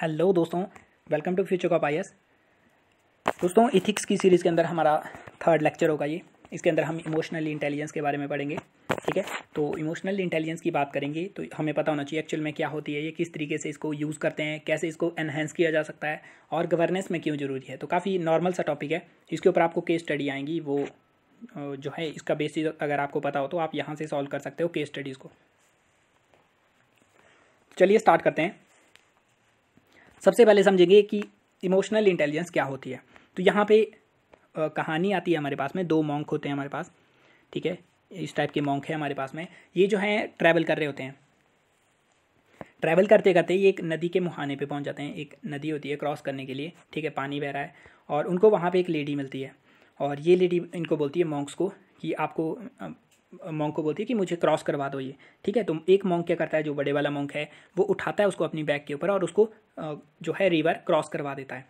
hello दोस्तों welcome to future cop आई दोस्तों इथिक्स की सीरीज़ के अंदर हमारा थर्ड लेक्चर होगा ये इसके अंदर हम इमोशनल इंटेलिजेंस के बारे में पढ़ेंगे ठीक है तो इमोशनल इंटेलिजेंस की बात करेंगे तो हमें पता होना चाहिए एक्चुअल में क्या होती है ये किस तरीके से इसको यूज़ करते हैं कैसे इसको एनहेंस किया जा सकता है और गवर्नेंस में क्यों ज़रूरी है तो काफ़ी नॉर्मल सा टॉपिक है इसके ऊपर आपको केस स्टडी आएंगी वो जो है इसका बेसिस अगर आपको पता हो तो आप यहाँ से सॉल्व कर सकते हो केस स्टडीज़ को चलिए स्टार्ट करते हैं सबसे पहले समझेंगे कि इमोशनल इंटेलिजेंस क्या होती है तो यहाँ पे कहानी आती है हमारे पास में दो मॉन्क होते हैं हमारे पास ठीक है इस टाइप के मॉन्क है हमारे पास में ये जो है ट्रैवल कर रहे होते हैं ट्रैवल करते करते ये एक नदी के मुहाने पे पहुंच जाते हैं एक नदी होती है क्रॉस करने के लिए ठीक है पानी बह रहा है और उनको वहाँ पे एक लेडी मिलती है और ये लेडी इनको बोलती है मॉन्क्स को कि आपको मॉन्क को बोलती है कि मुझे क्रॉस करवा दो ये ठीक है तो एक मोंग क्या करता है जो बड़े वाला मॉन्क है वो उठाता है उसको अपनी बैग के ऊपर और उसको जो है रिवर क्रॉस करवा देता है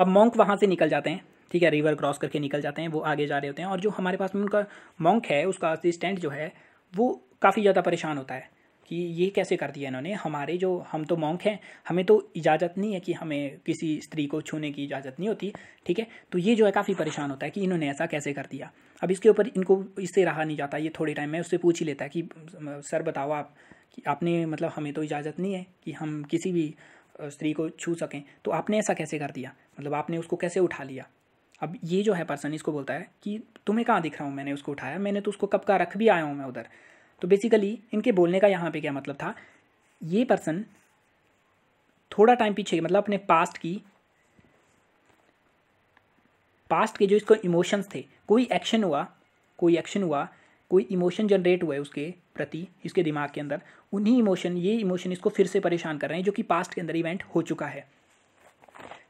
अब मोंक वहाँ से निकल जाते हैं ठीक है रिवर क्रॉस करके निकल जाते हैं वो आगे जा रहे होते हैं और जो हमारे पास में उनका मोंक है उसका असिस्टेंट जो है वो काफ़ी ज़्यादा परेशान होता है कि ये कैसे कर दिया इन्होंने हमारे जो हम तो मॉन्क हैं हमें तो इजाज़त नहीं है कि हमें किसी स्त्री को छूने की इजाज़त नहीं होती ठीक है तो ये जो है काफ़ी परेशान होता है कि इन्होंने ऐसा कैसे कर दिया अब इसके ऊपर इनको इससे रहा नहीं जाता ये थोड़े टाइम में उससे पूछ ही लेता है कि सर बताओ आप कि आपने मतलब हमें तो इजाज़त नहीं है कि हम किसी भी स्त्री को छू सकें तो आपने ऐसा कैसे कर दिया मतलब आपने उसको कैसे उठा लिया अब ये जो है पर्सन इसको बोलता है कि तुम्हें कहाँ दिख रहा हूँ मैंने उसको उठाया मैंने तो उसको कब का रख भी आया हूँ मैं उधर तो बेसिकली इनके बोलने का यहाँ पे क्या मतलब था ये पर्सन थोड़ा टाइम पीछे मतलब अपने पास्ट की पास्ट के जो इसको इमोशंस थे कोई एक्शन हुआ कोई एक्शन हुआ कोई इमोशन जनरेट हुए उसके प्रति इसके दिमाग के अंदर उन्हीं इमोशन ये इमोशन इसको फिर से परेशान कर रहे हैं जो कि पास्ट के अंदर इवेंट हो चुका है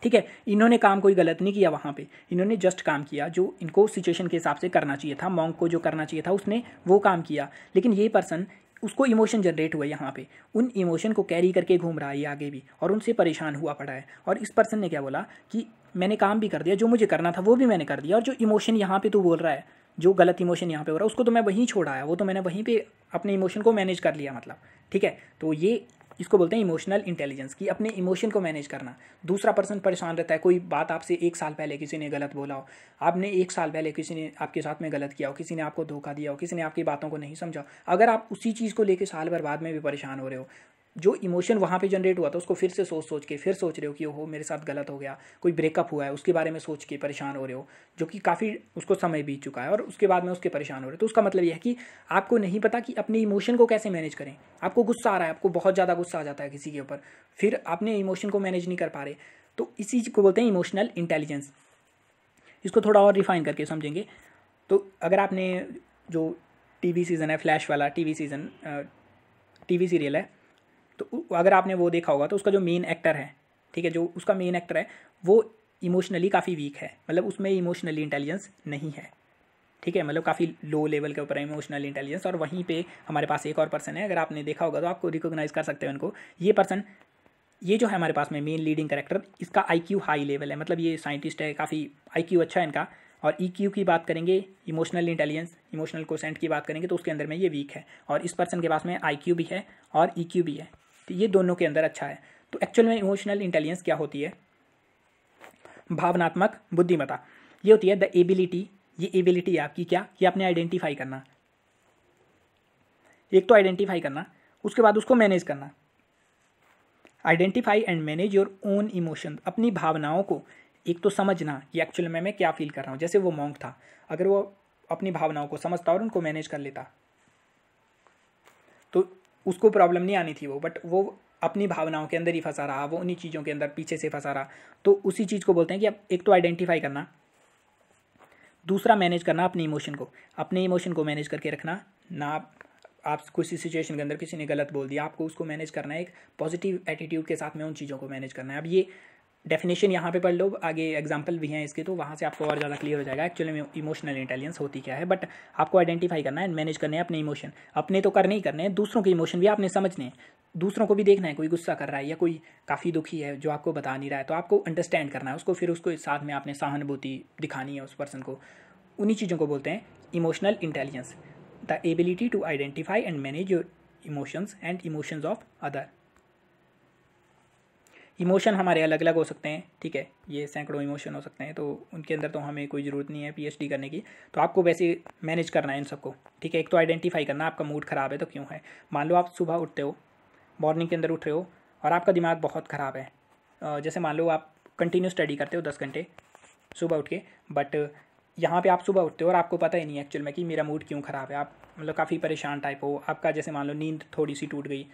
ठीक है इन्होंने काम कोई गलत नहीं किया वहाँ पे इन्होंने जस्ट काम किया जो इनको सिचुएशन के हिसाब से करना चाहिए था मॉन्ग को जो करना चाहिए था उसने वो काम किया लेकिन ये पर्सन उसको इमोशन जनरेट हुआ यहाँ पे उन इमोशन को कैरी करके घूम रहा है ये आगे भी और उनसे परेशान हुआ पड़ा है और इस पर्सन ने क्या बोला कि मैंने काम भी कर दिया जो मुझे करना था वो भी मैंने कर दिया और जो इमोशन यहाँ पे तू तो बोल रहा है जो गलत इमोशन यहाँ पे हो रहा है उसको तो मैं वहीं छोड़ा है वो तो मैंने वहीं पे अपने इमोशन को मैनेज कर लिया मतलब ठीक है तो ये इसको बोलते हैं इमोशनल इंटेलिजेंस कि अपने इमोशन को मैनेज करना दूसरा पर्सन परेशान रहता है कोई बात आपसे एक साल पहले किसी ने गलत बोला हो आपने एक साल पहले किसी ने आपके साथ में गलत किया हो किसी ने आपको धोखा दिया हो किसी ने आपकी बातों को नहीं समझा अगर आप उसी चीज़ को लेकर साल भर बाद में भी परेशान हो रहे हो जो इमोशन वहाँ पे जनरेट हुआ था उसको फिर से सोच सोच के फिर सोच रहे हो कि ओहो मेरे साथ गलत हो गया कोई ब्रेकअप हुआ है उसके बारे में सोच के परेशान हो रहे हो जो कि काफ़ी उसको समय बीत चुका है और उसके बाद में उसके परेशान हो रहे हो तो उसका मतलब यह है कि आपको नहीं पता कि अपने इमोशन को कैसे मैनेज करें आपको गुस्सा आ रहा है आपको बहुत ज़्यादा गुस्सा आ जाता है किसी के ऊपर फिर आपने इमोशन को मैनेज नहीं कर पा रहे तो इसी को बोलते हैं इमोशनल इंटेलिजेंस इसको थोड़ा और रिफाइन करके समझेंगे तो अगर आपने जो टीवी सीज़न है फ्लैश वाला टीवी सीज़न टीवी सीरियल है तो अगर आपने वो देखा होगा तो उसका जो मेन एक्टर है ठीक है जो उसका मेन एक्टर है वो इमोशनली काफ़ी वीक है मतलब उसमें इमोशनली इंटेलिजेंस नहीं है ठीक है मतलब काफ़ी लो लेवल के ऊपर है इमोशनल इंटेलिजेंस और वहीं पे हमारे पास एक और पर्सन है अगर आपने देखा होगा तो आपको रिकोगनाइज़ कर सकते हैं उनको ये पर्सन ये जो है हमारे पास में मेन लीडिंग करेक्टर इसका आईक्यू हाई लेवल है मतलब ये साइंटिस्ट है काफ़ी आईक्यू अच्छा है इनका और ई e की बात करेंगे इमोशनल इंटेलिजेंस इमोशनल कोसेंट की बात करेंगे तो उसके अंदर में ये वीक है और इस पर्सन के पास में आई भी है और ई e भी है तो ये दोनों के अंदर अच्छा है तो एक्चुअल में इमोशनल इंटेलिजेंस क्या होती है भावनात्मक बुद्धिमता ये होती है द एबिलिटी ये एबिलिटी है आपकी क्या कि आपने आइडेंटिफाई करना एक तो आइडेंटिफाई करना उसके बाद उसको मैनेज करना identify and manage your own emotion अपनी भावनाओं को एक तो समझना कि एक्चुअल में मैं क्या फील कर रहा हूँ जैसे वो मोंग था अगर वो अपनी भावनाओं को समझता और उनको मैनेज कर लेता तो उसको प्रॉब्लम नहीं आनी थी वो बट वो अपनी भावनाओं के अंदर ही फंसा रहा वो उन्हीं चीज़ों के अंदर पीछे से फंसा रहा तो उसी चीज़ को बोलते हैं कि अब एक तो आइडेंटिफाई करना दूसरा मैनेज करना अपने इमोशन को अपने इमोशन को मैनेज करके रखना ना आप किसी सिचुएशन के अंदर किसी ने गलत बोल दिया आपको उसको मैनेज करना है एक पॉजिटिव एटीट्यूड के साथ में उन चीज़ों को मैनेज करना है अब ये डेफिनेशन यहाँ पे पढ़ लो आगे एग्जाम्पल भी हैं इसके तो वहाँ से आपको और ज़्यादा क्लियर हो जाएगा एक्चुअली में इमोशनल इंटेलिजेंस होती क्या है बट आपको आइडेंटिफाई करना है मैनेज करने हैं अपने इमोशन अपने तो करने ही करने हैं दूसरों के इमोशन भी आपने समझने हैं दूसरों को भी देखना है कोई गुस्सा कर रहा है या कोई काफ़ी दुखी है जो आपको बता नहीं रहा है तो आपको अंडरस्टैंड करना है उसको फिर उसको साथ में आपने सहानुभूति दिखानी है उस पर्सन को उन्हीं चीज़ों को बोलते हैं emotional intelligence the ability to identify and manage your emotions and emotions of other emotion हमारे अलग अलग हो सकते हैं ठीक है ये सैकड़ों इमोशन हो सकते हैं तो उनके अंदर तो हमें कोई ज़रूरत नहीं है पीएचडी करने की तो आपको वैसे मैनेज करना है इन सबको ठीक है एक तो आइडेंटिफाई करना आपका मूड ख़राब है तो क्यों है मान लो आप सुबह उठते हो मॉर्निंग के अंदर उठ रहे हो और आपका दिमाग बहुत ख़राब है जैसे मान लो आप कंटिन्यू स्टडी करते हो दस घंटे सुबह उठ के बट यहाँ पे आप सुबह उठते हो और आपको पता ही नहीं एक्चुअल में कि मेरा मूड क्यों ख़राब है आप मतलब काफ़ी परेशान टाइप हो आपका जैसे मान लो नींद थोड़ी सी टूट गई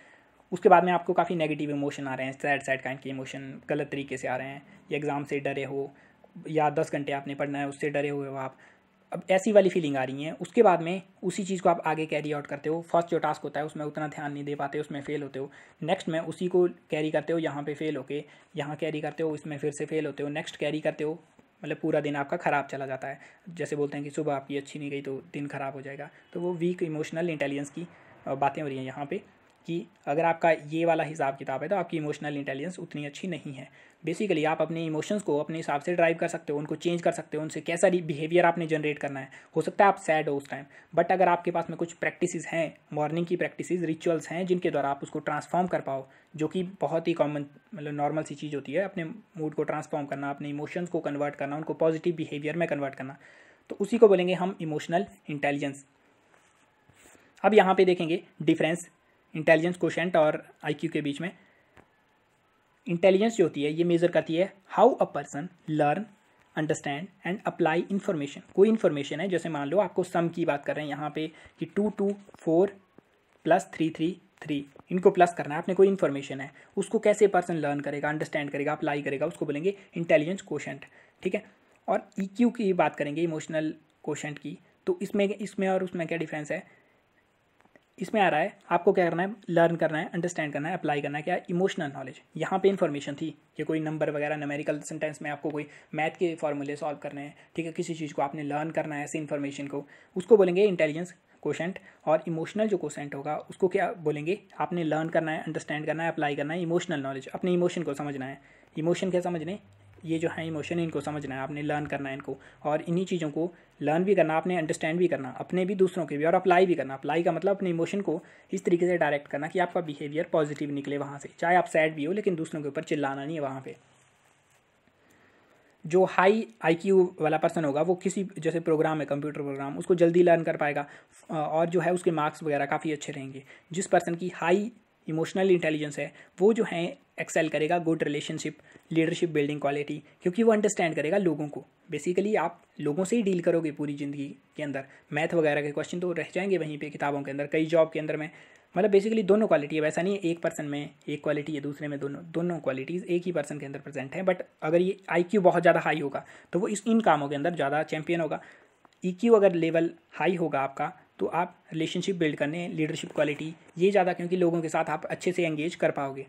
उसके बाद में आपको काफ़ी नेगेटिव इमोशन आ रहे हैं सैड सैड काइंड के इमोशन गलत तरीके से आ रहे हैं या एग्ज़ाम से डरे हो या दस घंटे आपने पढ़ना है उससे डरे हुए हो आप अब ऐसी वाली फीलिंग आ रही है उसके बाद में उसी चीज़ को आप आगे कैरी आउट करते हो फर्स्ट जो टास्क होता है उसमें उतना ध्यान नहीं दे पाते उसमें फ़ेल होते हो नेक्स्ट में उसी को कैरी करते हो यहाँ पे फेल होके यहाँ कैरी करते हो इसमें फिर से फेल होते हो नेक्स्ट कैरी करते हो मतलब पूरा दिन आपका ख़राब चला जाता है जैसे बोलते हैं कि सुबह आपकी अच्छी नहीं गई तो दिन ख़राब हो जाएगा तो वो वीक इमोशनल इंटेलिजेंस की बातें हो रही हैं यहाँ पर कि अगर आपका ये वाला हिसाब किताब है तो आपकी इमोशनल इंटेलिजेंस उतनी अच्छी नहीं है बेसिकली आप अपने इमोशंस को अपने हिसाब से ड्राइव कर सकते हो उनको चेंज कर सकते हो उनसे कैसा बिहेवियर आपने जनरेट करना है हो सकता है आप सैड हो उस टाइम बट अगर आपके पास में कुछ प्रैक्टिस हैं मॉर्निंग की प्रैक्टिस रिचुअल्स हैं जिनके द्वारा आप उसको ट्रांसफॉर्म कर पाओ जो कि बहुत ही कॉमन मतलब नॉर्मल सी चीज़ होती है अपने मूड को ट्रांसफॉर्म करना अपने इमोशंस को कन्वर्ट करना उनको पॉजिटिव बिहेवियर में कन्वर्ट करना तो उसी को बोलेंगे हम इमोशनल इंटेलिजेंस अब यहाँ पे देखेंगे डिफरेंस इंटेलिजेंस क्वेश्चन और आई के बीच में इंटेलिजेंस जो होती है ये मेज़र करती है how a person learn understand and apply information कोई इन्फॉर्मेशन है जैसे मान लो आपको सम की बात कर रहे हैं यहाँ पे कि two two four plus three three three इनको प्लस करना है आपने कोई इन्फॉर्मेशन है उसको कैसे पर्सन लर्न करेगा अंडरस्टैंड करेगा अप्लाई करेगा उसको बोलेंगे इंटेलिजेंस क्वेश्चन ठीक है और ई e की बात करेंगे इमोशनल क्वेश्चन की तो इसमें इसमें और उसमें क्या डिफरेंस है इसमें आ रहा है आपको क्या करना है लर्न करना है अंडरस्टैंड करना है अप्लाई करना है क्या इमोशनल नॉलेज यहाँ पे इन्फॉर्मेशन थी कि कोई नंबर वगैरह नमेरिकल सेंटेंस में आपको कोई मैथ के फॉर्मूले सॉल्व करने हैं ठीक है किसी चीज़ को आपने लर्न करना है ऐसी इन्फॉर्मेशन को उसको बोलेंगे इंटेलिजेंस कोशेंट और इमोशनल जो कोशेंट होगा उसको क्या बोलेंगे आपने लर्न करना है अंडरस्टैंड करना है अप्लाई करना है इमोशनल नॉलेज अपने इमोशन को समझना है इमोशन क्या समझने ये जो है इमोशन इनको समझना है आपने लर्न करना है इनको और इन्हीं चीज़ों को लर्न भी करना आपने अंडरस्टैंड भी करना अपने भी दूसरों के भी और अप्लाई भी करना अप्लाई का मतलब अपने इमोशन को इस तरीके से डायरेक्ट करना कि आपका बिहेवियर पॉजिटिव निकले वहाँ से चाहे आप सैड भी हो लेकिन दूसरों के ऊपर चिल्लाना नहीं है वहाँ पर जो हाई आईक्यू वाला पर्सन होगा वो किसी जैसे प्रोग्राम है कंप्यूटर प्रोग्राम उसको जल्दी लर्न कर पाएगा और जो है उसके मार्क्स वगैरह काफ़ी अच्छे रहेंगे जिस पर्सन की हाई इमोशनल इंटेलिजेंस है वो जो है एक्सेल करेगा good relationship leadership building quality क्योंकि वो अंडरस्टैंड करेगा लोगों को बेसिकली आप लोगों से ही डील करोगे पूरी ज़िंदगी के अंदर मैथ वगैरह के क्वेश्चन तो रह जाएंगे वहीं पे किताबों के अंदर कई जॉब के अंदर में मतलब बेसिकली दोनों क्वालिटी है वैसा नहीं है एक पर्सन में एक क्वालिटी है दूसरे में दोनों दोनों क्वालिटीज़ एक ही पर्सन के अंदर प्रेजेंट है बट अगर ये आईक्यू बहुत ज़्यादा हाई होगा तो वो इस इन कामों के अंदर ज़्यादा चैंपियन होगा ईक्यू e अगर लेवल हाई होगा आपका तो आप रिलेशनशिप बिल्ड करने लीडरशिप क्वालिटी ये ज़्यादा क्योंकि लोगों के साथ आप अच्छे से एंगेज कर पाओगे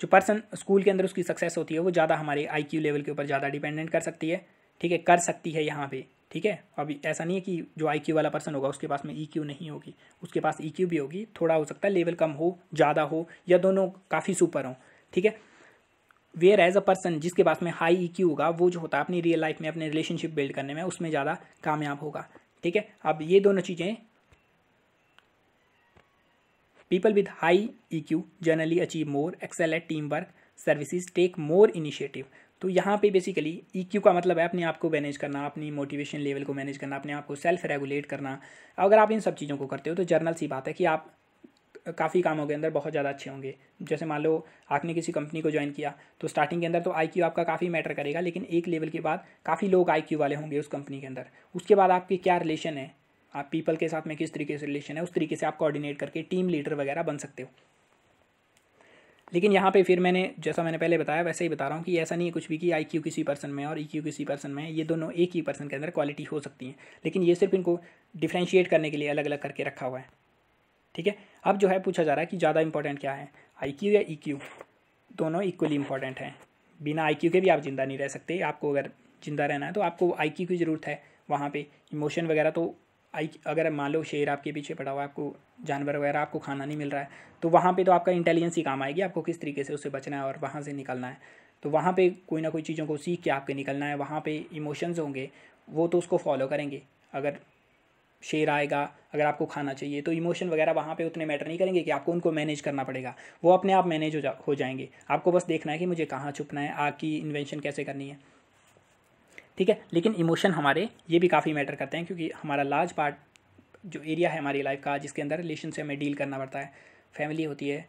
जो पर्सन स्कूल के अंदर उसकी सक्सेस होती है वो ज़्यादा हमारे आईक्यू लेवल के ऊपर ज़्यादा डिपेंडेंट कर सकती है ठीक है कर सकती है यहाँ पे ठीक है अभी ऐसा नहीं है कि जो आई वाला पर्सन होगा उसके पास में ई e नहीं होगी उसके पास ई e भी होगी थोड़ा हो सकता है लेवल कम हो ज़्यादा हो या दोनों काफ़ी सुपर हों ठीक है वेयर एज अ पर्सन जिसके पास में हाई ई e होगा वो जो होता है अपनी रियल लाइफ में अपने रिलेशनशिप बिल्ड करने में उसमें ज़्यादा कामयाब होगा ठीक है अब ये दोनों चीज़ें people with high E Q generally achieve more excel at team work services take more initiative तो यहाँ पे बेसिकली ई क्यू का मतलब है अपने आप को मैनेज करना अपनी मोटिवेशन लेवल को मैनेज करना अपने आप को सेल्फ रेगुलेट करना अगर आप इन सब चीज़ों को करते हो तो जर्नल सी बात है कि आप काफ़ी कामों के अंदर बहुत ज़्यादा अच्छे होंगे जैसे मान लो आपने किसी कंपनी को ज्वाइन किया तो स्टार्टिंग के अंदर तो आई आपका काफ़ी मैटर करेगा लेकिन एक लेवल के बाद काफ़ी लोग आई वाले होंगे उस कंपनी के अंदर उसके बाद आपकी क्या रिलेशन है आप पीपल के साथ में किस तरीके से रिलेशन है उस तरीके से आप कोऑर्डिनेट करके टीम लीडर वगैरह बन सकते हो लेकिन यहाँ पे फिर मैंने जैसा मैंने पहले बताया वैसे ही बता रहा हूँ कि ऐसा नहीं है कुछ भी कि आई क्यू किसी पर्सन में और ई e क्यू किसी पर्सन में ये दोनों एक ही पर्सन के अंदर क्वालिटी हो सकती हैं लेकिन ये सिर्फ इनको डिफ्रेंशिएट करने के लिए अलग अलग करके रखा हुआ है ठीक है अब जो है पूछा जा रहा है कि ज़्यादा इंपॉर्टेंट क्या है आई या ई e दोनों इक्वली इंपॉर्टेंट हैं बिना आई के भी आप ज़िंदा नहीं रह सकते आपको अगर ज़िंदा रहना है तो आपको आई की ज़रूरत है वहाँ पर इमोशन वगैरह तो आई अगर मान लो शेर आपके पीछे पड़ा हुआ है आपको जानवर वगैरह आपको खाना नहीं मिल रहा है तो वहाँ पे तो आपका इंटेलिजेंस ही काम आएगी आपको किस तरीके से उससे बचना है और वहाँ से निकलना है तो वहाँ पे कोई ना कोई चीज़ों को सीख के आपके निकलना है वहाँ पे इमोशंस होंगे वो तो उसको फॉलो करेंगे अगर शेर आएगा अगर आपको खाना चाहिए तो इमोशन वगैरह वहाँ पे उतने मैटर नहीं करेंगे कि आपको उनको मैनेज करना पड़ेगा वो अपने आप मैनेज हो जा हो जाएंगे आपको बस देखना है कि मुझे कहाँ छुपना है आग की इन्वेंशन कैसे करनी है ठीक है लेकिन इमोशन हमारे ये भी काफ़ी मैटर करते हैं क्योंकि हमारा लार्ज पार्ट जो एरिया है हमारी लाइफ का जिसके अंदर रिलेशन से हमें डील करना पड़ता है फैमिली होती है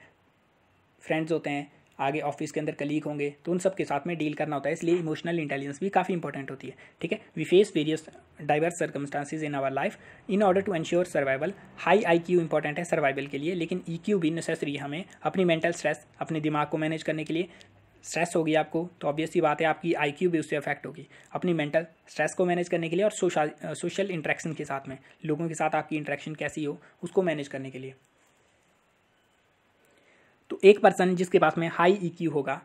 फ्रेंड्स होते हैं आगे ऑफिस के अंदर कलीग होंगे तो उन सब के साथ में डील करना होता है इसलिए इमोशनल इंटेलिजेंस भी काफ़ी इंपॉर्टेंट होती है ठीक है we face various diverse circumstances in our life in order to ensure survival high I Q important है सर्वाइवल के लिए लेकिन ई e क्यू भी नेसेसरी हमें अपनी मेंटल स्ट्रेस अपने दिमाग को मैनेज करने के लिए स्ट्रेस होगी आपको तो ऑब्वियस बात है आपकी आई क्यू भी उससे अफेक्ट होगी अपनी मेंटल स्ट्रेस को मैनेज करने के लिए और सोशल सोशल इंट्रैक्शन के साथ में लोगों के साथ आपकी इंट्रैक्शन कैसी हो उसको मैनेज करने के लिए तो एक पर्सन जिसके पास में हाई ईक्यू e होगा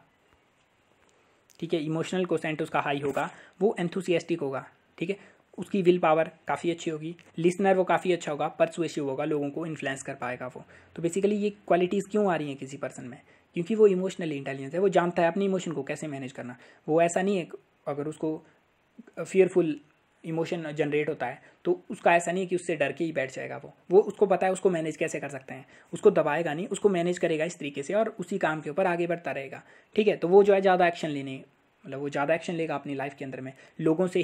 ठीक है इमोशनल कोसेंट उसका हाई होगा वो एंथुसियास्टिक होगा ठीक है उसकी विल पावर काफ़ी अच्छी होगी लिसनर वो काफ़ी अच्छा होगा परसुएसिव होगा लोगों को इन्फ्लुएंस कर पाएगा वो तो बेसिकली ये क्वालिटीज़ क्यों आ रही हैं किसी पर्सन में क्योंकि वो इमोशनली इंटेलिजेंस है वो जानता है अपने इमोशन को कैसे मैनेज करना वो ऐसा नहीं है अगर उसको फियरफुल इमोशन जनरेट होता है तो उसका ऐसा नहीं है कि उससे डर के ही बैठ जाएगा वो वो उसको पता है उसको मैनेज कैसे कर सकते हैं उसको दबाएगा नहीं उसको मैनेज करेगा इस तरीके से और उसी काम के ऊपर आगे बढ़ता रहेगा ठीक है तो वो जो है ज़्यादा एक्शन लेने मतलब वो ज़्यादा एक्शन लेगा अपनी लाइफ के अंदर में लोगों से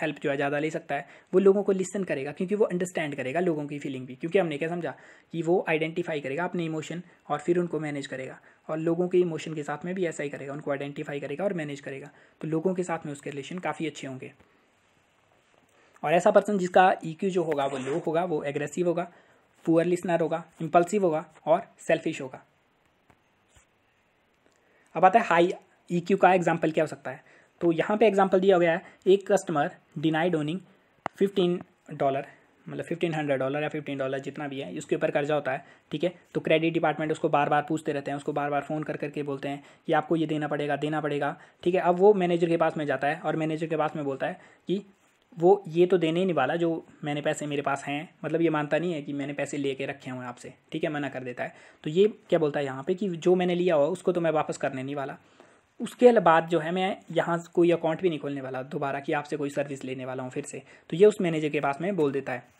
हेल्प जो है ज़्यादा ले सकता है वो लोगों को लिसन करेगा क्योंकि वो अंडरस्टैंड करेगा लोगों की फीलिंग भी क्योंकि हमने क्या समझा कि वो आइडेंटिफाई करेगा अपने इमोशन और फिर उनको मैनेज करेगा और लोगों के इमोशन के साथ में भी ऐसा ही करेगा उनको आइडेंटिफाई करेगा और मैनेज करेगा तो लोगों के साथ में उसके रिलेशन काफ़ी अच्छे होंगे और ऐसा पर्सन जिसका ई e जो होगा वो लो होगा वो एग्रेसिव होगा पुअर लिसनर होगा इम्पल्सिव होगा और सेल्फिश होगा अब आता है हाई ई e का एग्जाम्पल क्या हो सकता है तो यहाँ पे एग्जाम्पल दिया गया है एक customer denied owning fifteen dollar मतलब फिफ्टीन हंड्रेड डॉलर या फिफ्टीन डॉलर जितना भी है इसके ऊपर कर्जा होता है ठीक है तो क्रेडिट डिपार्टमेंट उसको बार बार पूछते रहते हैं उसको बार बार फ़ोन कर करके बोलते हैं कि आपको ये देना पड़ेगा देना पड़ेगा ठीक है अब वो मैनेजर के पास में जाता है और मैनेजर के पास में बोलता है कि वो ये तो देने ही नहीं वाला जो मैंने पैसे मेरे पास हैं मतलब ये मानता नहीं है कि मैंने पैसे ले रखे हुए हैं आपसे ठीक है मना कर देता है तो ये क्या बोलता है यहाँ पर कि जो मैंने लिया हुआ उसको तो मैं वापस करने नहीं वाला उसके बाद जो है मैं यहाँ कोई अकाउंट भी नहीं खोलने वाला दोबारा कि आपसे कोई सर्विस लेने वाला हूँ फिर से तो ये उस मैनेजर के पास में बोल देता है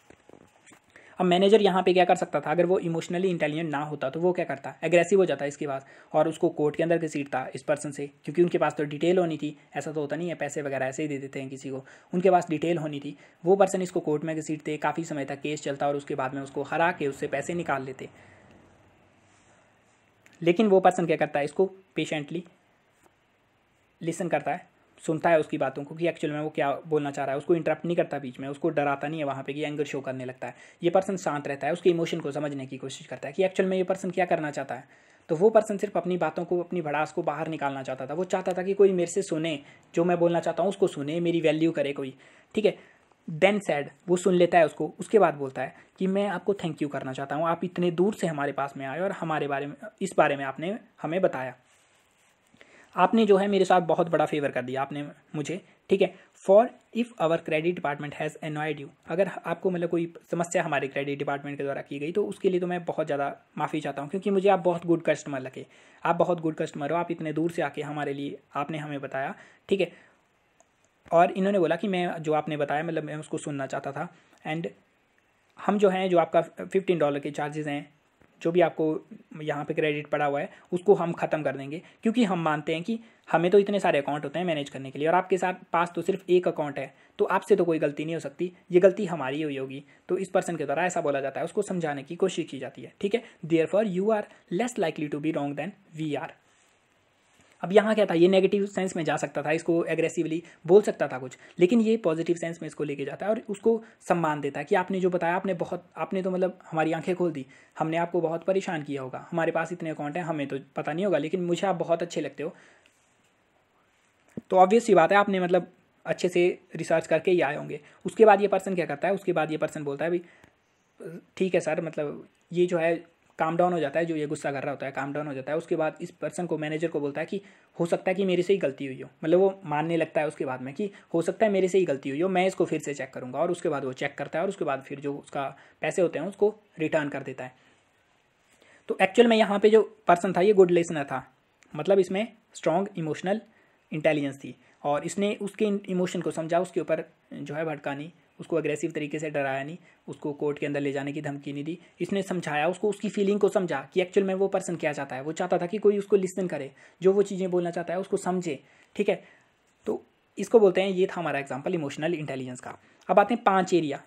अब मैनेजर यहाँ पे क्या कर सकता था अगर वो इमोशनली इंटेलिजेंट ना होता तो वो क्या करता एग्रेसिव हो जाता इसके पास और उसको कोर्ट के अंदर घसीटता इस पर्सन से क्योंकि उनके पास तो डिटेल होनी थी ऐसा तो होता नहीं है पैसे वगैरह ऐसे ही दे देते हैं किसी को उनके पास डिटेल होनी थी वो पर्सन इसको कोर्ट में घसीटते काफ़ी समय तक केस चलता और उसके बाद में उसको हरा के उससे पैसे निकाल लेते लेकिन वो पर्सन क्या करता है इसको पेशेंटली लिसन करता है सुनता है उसकी बातों को कि एक्चुअल में वो क्या बोलना चाह रहा है उसको इंटरप्ट नहीं करता बीच में उसको डराता नहीं है वहाँ पे कि एंगर शो करने लगता है ये पर्सन शांत रहता है उसके इमोशन को समझने की कोशिश करता है कि एक्चुअल में ये पर्सन क्या करना चाहता है तो वो पर्सन सिर्फ अपनी बातों को अपनी भड़ास को बाहर निकालना चाहता था वो चाहता था कि कोई मेरे से सुने जो मैं बोलना चाहता हूँ उसको सुने मेरी वैल्यू करे कोई ठीक है देन सैड वो सुन लेता है उसको उसके बाद बोलता है कि मैं आपको थैंक यू करना चाहता हूँ आप इतने दूर से हमारे पास में आए और हमारे बारे में इस बारे में आपने हमें बताया आपने जो है मेरे साथ बहुत बड़ा फेवर कर दिया आपने मुझे ठीक है for if our credit department has annoyed you अगर आपको मतलब कोई समस्या हमारे क्रेडिट डिपार्टमेंट के द्वारा की गई तो उसके लिए तो मैं बहुत ज़्यादा माफ़ी चाहता हूँ क्योंकि मुझे आप बहुत गुड कस्टमर लगे आप बहुत गुड कस्टमर हो आप इतने दूर से आके हमारे लिए आपने हमें बताया ठीक है और इन्होंने बोला कि मैं जो आपने बताया मतलब मैं उसको सुनना चाहता था एंड हम जो हैं जो आपका फिफ्टीन डॉलर के चार्जेज़ हैं जो भी आपको यहाँ पे क्रेडिट पड़ा हुआ है उसको हम ख़त्म कर देंगे क्योंकि हम मानते हैं कि हमें तो इतने सारे अकाउंट होते हैं मैनेज करने के लिए और आपके साथ पास तो सिर्फ एक अकाउंट है तो आपसे तो कोई गलती नहीं हो सकती ये गलती हमारी हुई होगी तो इस पर्सन के द्वारा ऐसा बोला जाता है उसको समझाने की कोशिश की जाती है ठीक है therefore you are less likely to be wrong than we are अब यहाँ क्या था ये नेगेटिव सेंस में जा सकता था इसको एग्रेसिवली बोल सकता था कुछ लेकिन ये पॉजिटिव सेंस में इसको लेके जाता है और उसको सम्मान देता है कि आपने जो बताया आपने बहुत आपने तो मतलब हमारी आंखें खोल दी हमने आपको बहुत परेशान किया होगा हमारे पास इतने अकाउंट हैं हमें तो पता नहीं होगा लेकिन मुझे आप बहुत अच्छे लगते हो तो ऑब्वियस बात है आपने मतलब अच्छे से रिसर्च करके ही आए होंगे उसके बाद ये पर्सन क्या करता है उसके बाद ये पर्सन बोलता है भाई ठीक है सर मतलब ये जो है काम डाउन हो जाता है जो ये गुस्सा कर रहा होता है काम डाउन हो जाता है उसके बाद इस पर्सन को मैनेजर को बोलता है कि हो सकता है कि मेरे से ही गलती हुई हो मतलब वो मानने लगता है उसके बाद में कि हो सकता है मेरे से ही गलती हुई हो मैं इसको फिर से चेक करूँगा और उसके बाद वो चेक करता है और उसके बाद फिर जो उसका पैसे होते हैं उसको रिटर्न कर देता है तो एक्चुअल में यहाँ पर जो पर्सन था ये गुड लिसनर था मतलब इसमें स्ट्रॉन्ग इमोशनल इंटेलिजेंस थी और इसने उसके इमोशन को समझा उसके ऊपर जो है भटकानी उसको अग्रेसिव तरीके से डराया नहीं उसको कोर्ट के अंदर ले जाने की धमकी नहीं दी इसने समझाया उसको उसकी फीलिंग को समझा कि एक्चुअल में वो पर्सन क्या चाहता है वो चाहता था कि कोई उसको लिसन करे जो वो चीज़ें बोलना चाहता है उसको समझे ठीक है तो इसको बोलते हैं ये था हमारा एग्जाम्पल इमोशनल इंटेलिजेंस का अब आते हैं पाँच एरिया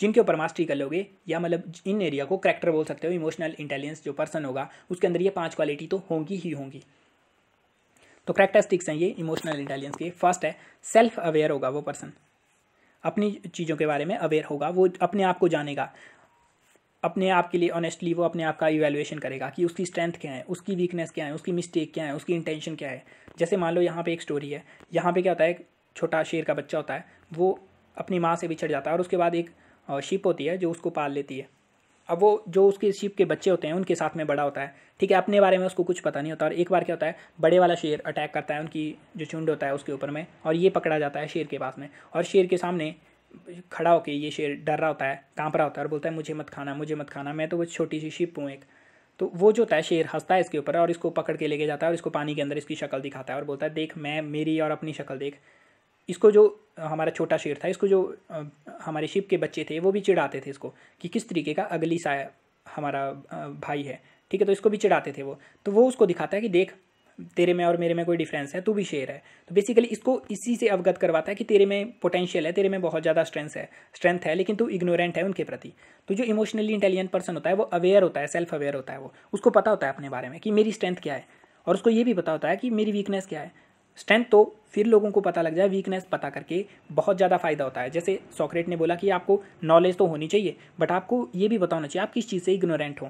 जिनके ऊपर मास्टरी कर लोगे या मतलब इन एरिया को करैक्टर बोल सकते हो इमोशनल इंटेलिजेंस जो पर्सन होगा उसके अंदर ये पाँच क्वालिटी तो होंगी ही होंगी तो करैक्टरिस्टिक्स हैं ये इमोशनल इंटेलिजेंस के फर्स्ट है सेल्फ अवेयर होगा वो पर्सन अपनी चीज़ों के बारे में अवेयर होगा वो अपने आप को जानेगा अपने आप के लिए ऑनेस्टली वो अपने आप का इवेलुएशन करेगा कि उसकी स्ट्रेंथ क्या है उसकी वीकनेस क्या है उसकी मिस्टेक क्या है उसकी इंटेंशन क्या है जैसे मान लो यहाँ पे एक स्टोरी है यहाँ पे क्या होता है एक छोटा शेर का बच्चा होता है वो अपनी माँ से बिछड़ जाता है और उसके बाद एक शिप होती है जो उसको पाल लेती है अब वो जो उसके शिप के बच्चे होते हैं उनके साथ में बड़ा होता है ठीक है अपने बारे में उसको कुछ पता नहीं होता और एक बार क्या होता है बड़े वाला शेर अटैक करता है उनकी जो चुंड होता है उसके ऊपर में और ये पकड़ा जाता है शेर के पास में और शेर के सामने खड़ा होकर ये शेर डर रहा होता है कांप रहा होता है और बोलता है मुझे मत खाना मुझे मत खाना मैं तो वो छोटी सी शिप हूँ एक तो वो जो होता है शेर हंसता है इसके ऊपर और इसको पकड़ के लेके जाता है और इसको पानी के अंदर इसकी शक्ल दिखाता है और बोलता है देख मैं मेरी और अपनी शक्ल देख इसको जो हमारा छोटा शेर था इसको जो हमारे शिप के बच्चे थे वो भी चिढ़ाते थे इसको कि किस तरीके का अगली सा हमारा भाई है ठीक है तो इसको भी चिढ़ाते थे वो तो वो उसको दिखाता है कि देख तेरे में और मेरे में कोई डिफरेंस है तू भी शेर है तो बेसिकली इसको इसी से अवगत करवाता है कि तेरे में पोटेंशियल है तेरे में बहुत ज़्यादा स्ट्रेंथ है स्ट्रेंथ है लेकिन तू इग्नोरेंट है उनके प्रति तो जो इमोशनली इंटेलिजेंट पर्सन होता है वो अवेयर होता है सेल्फ अवेयर होता है वो उसको पता होता है अपने बारे में कि मेरी स्ट्रेंथ क्या है और उसको ये भी पता होता है कि मेरी वीकनेस क्या है स्ट्रेंथ तो फिर लोगों को पता लग जाए वीकनेस पता करके बहुत ज़्यादा फ़ायदा होता है जैसे सॉक्रेट ने बोला कि आपको नॉलेज तो होनी चाहिए बट आपको ये भी बताना चाहिए आप किस चीज़ से इग्नोरेंट हो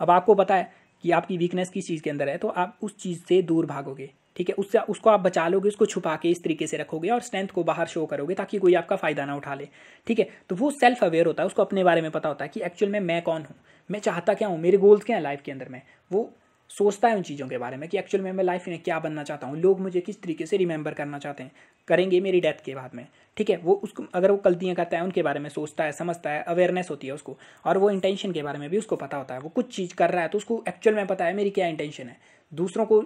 अब आपको पता है कि आपकी वीकनेस किस चीज़ के अंदर है तो आप उस चीज़ से दूर भागोगे ठीक है उससे उसको आप बचा लोगे उसको छुपा के इस तरीके से रखोगे और स्ट्रेंथ को बाहर शो करोगे ताकि कोई आपका फ़ायदा ना उठा ले ठीक है तो वो सेल्फ अवेयर होता है उसको अपने बारे में पता होता है कि एक्चुअल में मैं कौन हूँ मैं चाहता क्या हूँ मेरे गोल्स क्या हैं लाइफ के अंदर में वो सोचता है उन चीज़ों के बारे में कि एक्चुअल में मैं लाइफ में क्या बनना चाहता हूँ लोग मुझे किस तरीके से रिमेंबर करना चाहते हैं करेंगे मेरी डेथ के बाद में ठीक है वो उसको अगर वो गलतियाँ करता है उनके बारे में सोचता है समझता है अवेयरनेस होती है उसको और वो इंटेंशन के बारे में भी उसको पता होता है वो कुछ चीज़ कर रहा है तो उसको एक्चुअल में पता है मेरी क्या इंटेंशन है दूसरों को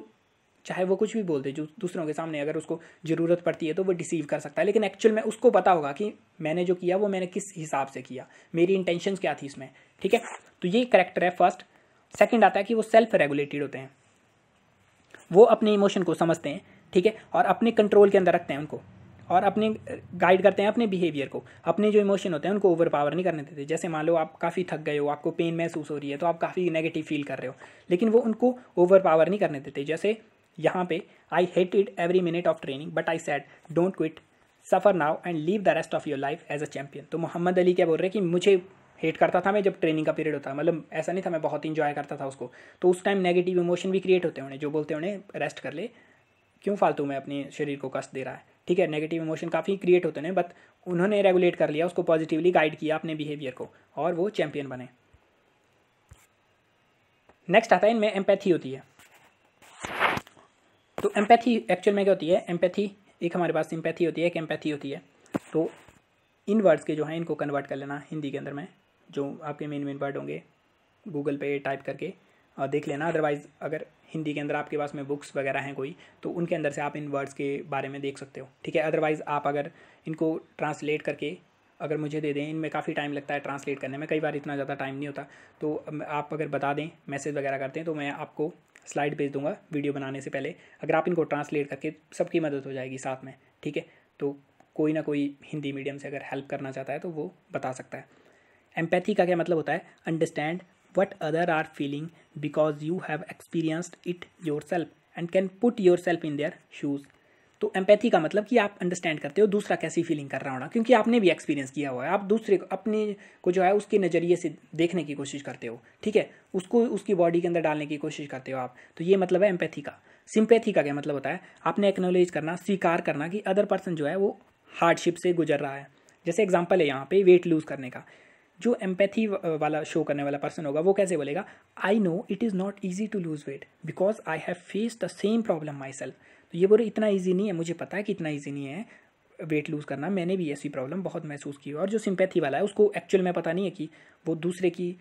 चाहे वो कुछ भी बोल दे जो दूसरों के सामने अगर उसको ज़रूरत पड़ती है तो वो डिसीव कर सकता है लेकिन एक्चुअल में उसको पता होगा कि मैंने जो किया वो मैंने किस हिसाब से किया मेरी इंटेंशन क्या थी इसमें ठीक है तो ये करेक्टर है फर्स्ट सेकंड आता है कि वो सेल्फ रेगुलेटेड होते हैं वो अपने इमोशन को समझते हैं ठीक है और अपने कंट्रोल के अंदर रखते हैं उनको और अपने गाइड करते हैं अपने बिहेवियर को अपने जो इमोशन होते हैं उनको ओवर पावर नहीं करने देते जैसे मान लो आप काफ़ी थक गए हो आपको पेन महसूस हो रही है तो आप काफ़ी नेगेटिव फील कर रहे हो लेकिन वो उनको ओवर पावर नहीं करने देते जैसे यहाँ पे I hate it every minute of training but I said don't quit suffer now and live the rest of your life as a champion तो मोहम्मद अली क्या बोल रहे हैं कि मुझे हेट करता था मैं जब ट्रेनिंग का पीरियड होता मतलब ऐसा नहीं था मैं बहुत इंजॉय करता था उसको तो उस टाइम नेगेटिव इमोशन भी क्रिएट होते हैं उन्हें जो बोलते हैं उन्हें रेस्ट कर ले क्यों फालतू में अपने शरीर को कष्ट दे रहा है ठीक है नेगेटिव इमोशन काफ़ी क्रिएट होते हैं बट उन्होंने रेगुलेट कर लिया उसको पॉजिटिवली गाइड किया अपने बिहेवियर को और वो चैम्पियन बने नेक्स्ट आता है इनमें एम्पैथी होती है तो एम्पैथी एक्चुअल में क्या होती है एम्पैथी एक हमारे पास सिंपैथी होती है एक एम्पैथी होती है तो इन वर्ड्स के जो हैं इनको कन्वर्ट कर लेना हिंदी के अंदर में जो आपके मेन मेन वर्ड होंगे गूगल पे टाइप करके देख लेना अदरवाइज़ अगर हिंदी के अंदर आपके पास में बुक्स वगैरह हैं कोई तो उनके अंदर से आप इन वर्ड्स के बारे में देख सकते हो ठीक है अदरवाइज़ आप अगर इनको ट्रांसलेट करके अगर मुझे दे दें इनमें काफ़ी टाइम लगता है ट्रांसलेट करने में कई बार इतना ज़्यादा टाइम नहीं होता तो आप अगर बता दें मैसेज वगैरह करते हैं तो मैं आपको स्लाइड भेज दूंगा वीडियो बनाने से पहले अगर आप इनको ट्रांसलेट करके सबकी मदद हो जाएगी साथ में ठीक है तो कोई ना कोई हिंदी मीडियम से अगर हेल्प करना चाहता है तो वो बता सकता है एम्पैथी का क्या मतलब होता है understand what other are feeling because you have experienced it yourself and can put yourself in their shoes तो एम्पैथी का मतलब कि आप अंडरस्टैंड करते हो दूसरा कैसी फीलिंग कर रहा होना क्योंकि आपने भी एक्सपीरियंस किया हुआ है आप दूसरे को अपने को जो है उसके नज़रिए से देखने की कोशिश करते हो ठीक है उसको उसकी बॉडी के अंदर डालने की कोशिश करते हो आप तो ये मतलब है एम्पैथी का सिंपैथी का क्या मतलब होता है आपने एक्नोलेज करना स्वीकार करना कि अदर पर्सन जो है वो हार्डशिप से गुजर रहा है जैसे एग्जाम्पल है यहाँ पे वेट लूज़ करने का जो एम्पैथी uh, वाला शो करने वाला पर्सन होगा वो कैसे बोलेगा I know it is not easy to lose weight because I have face the same problem myself तो ये बोलो इतना ईजी नहीं है मुझे पता है कि इतना ईजी नहीं है वेट लूज़ करना मैंने भी ऐसी प्रॉब्लम बहुत महसूस की और जो सिंपैथी वाला है उसको एक्चुअल में पता नहीं है कि वो दूसरे की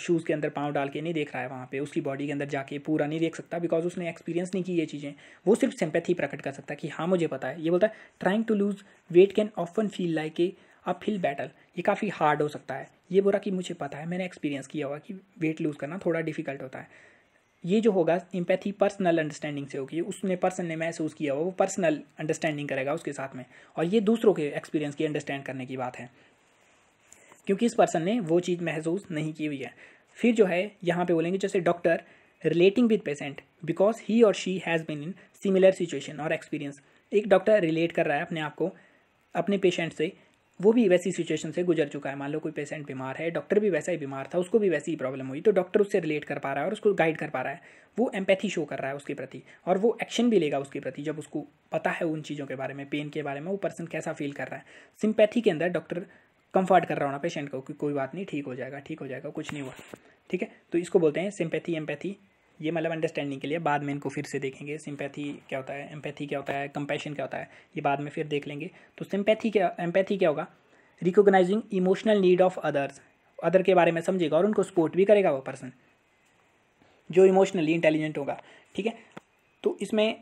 शूज़ uh, के अंदर पाँव डाल के नहीं देख रहा है वहाँ पे उसकी बॉडी के अंदर जाके पूरा नहीं देख सकता बिकॉज उसने एक्सपीरियंस नहीं की ये चीज़ें वो सिर्फ सिंपैथी प्रकट कर सकता है कि हाँ मुझे पता है ये बोलता है trying to lose weight can often feel like a uphill battle ये काफ़ी हार्ड हो सकता है ये बोला कि मुझे पता है मैंने एक्सपीरियंस किया हुआ कि वेट लूज़ करना थोड़ा डिफिकल्ट होता है ये जो होगा इम्पैथी पर्सनल अंडरस्टैंडिंग से होगी उसने पर्सन ने महसूस किया हुआ वो पर्सनल अंडरस्टैंडिंग करेगा उसके साथ में और ये दूसरों के एक्सपीरियंस की अंडरस्टैंड करने की बात है क्योंकि इस पर्सन ने वो चीज़ महसूस नहीं की हुई है फिर जो है यहाँ पे बोलेंगे जैसे doctor relating with patient because he or she has been in similar situation और एक्सपीरियंस एक डॉक्टर रिलेट कर रहा है अपने आप को अपने पेशेंट से वो भी वैसी सिचुएशन से गुजर चुका है मान लो कोई पेशेंट बीमार है डॉक्टर भी वैसा ही बीमार था उसको भी वैसी ही प्रॉब्लम हुई तो डॉक्टर उससे रिलेट कर पा रहा है और उसको गाइड कर पा रहा है वो एम्पैथी शो कर रहा है उसके प्रति और वो एक्शन भी लेगा उसके प्रति जब उसको पता है उन चीज़ों के बारे में पेन के बारे में वो पर्सन कैसा फील कर रहा है सिंपैथी के अंदर डॉक्टर कंफर्ट कर रहा होना पेशेंट को कि कोई बात नहीं ठीक हो जाएगा ठीक हो जाएगा कुछ नहीं हुआ ठीक है तो इसको बोलते हैं सिंपैथी एम्पैथी ये मतलब अंडरस्टैंडिंग के लिए बाद में इनको फिर से देखेंगे सिंपैथी क्या होता है एम्पैथी क्या होता है कंपैशन क्या होता है ये बाद में फिर देख लेंगे तो सिंपैथी क्या एम्पैथी क्या होगा recognizing emotional need of others other के बारे में समझेगा और उनको सपोर्ट भी करेगा वो पर्सन जो इमोशनली इंटेलिजेंट होगा ठीक है तो इसमें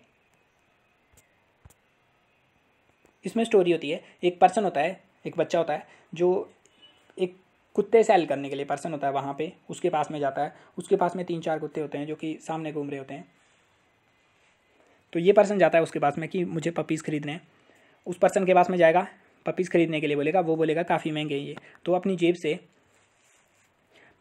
इसमें स्टोरी होती है एक पर्सन होता है एक बच्चा होता है जो कुत्ते सेल करने के लिए पर्सन होता है वहाँ पे उसके पास में जाता है उसके पास में तीन चार कुत्ते होते हैं जो कि सामने घूम रहे होते हैं तो ये पर्सन जाता है उसके पास में कि मुझे पपीज़ खरीदने हैं उस पर्सन के पास में जाएगा पपीज़ खरीदने के लिए बोलेगा वो बोलेगा काफ़ी महंगे ये तो अपनी जेब से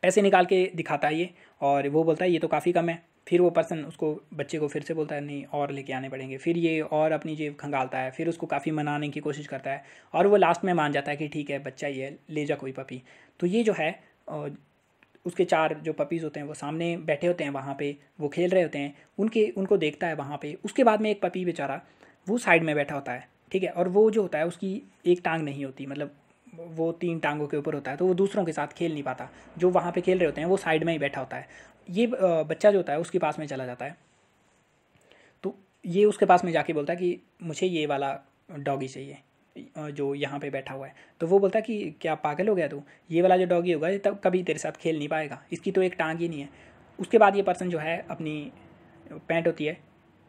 पैसे निकाल के दिखाता है ये और वो बोलता है ये तो काफ़ी कम है फिर वो पर्सन उसको बच्चे को फिर से बोलता है नहीं और लेके आने पड़ेंगे फिर ये और अपनी जेब खंगालता है फिर उसको काफ़ी मनाने की कोशिश करता है और वो लास्ट में मान जाता है कि ठीक है बच्चा ये ले जा कोई पपी तो ये जो है उसके चार जो पपीज़ होते हैं वो सामने बैठे होते हैं वहाँ पे वो खेल रहे होते हैं उनके उनको देखता है वहाँ पे उसके बाद में एक पपी बेचारा वो साइड में बैठा होता है ठीक है और वो जो होता है उसकी एक टांग नहीं होती मतलब वो तीन टांगों के ऊपर होता है तो वो दूसरों के साथ खेल नहीं पाता जो वहाँ पे खेल रहे होते हैं वो साइड में ही बैठा होता है ये बच्चा जो होता है उसके पास में चला जाता है तो ये उसके पास में जाके बोलता है कि मुझे ये वाला डॉगी चाहिए जो यहाँ पे बैठा हुआ है तो वो बोलता है कि क्या पागल हो गया तू ये वाला जो डॉगी होगा ये तब कभी तेरे साथ खेल नहीं पाएगा इसकी तो एक टांग ही नहीं है उसके बाद ये पर्सन जो है अपनी पैंट होती है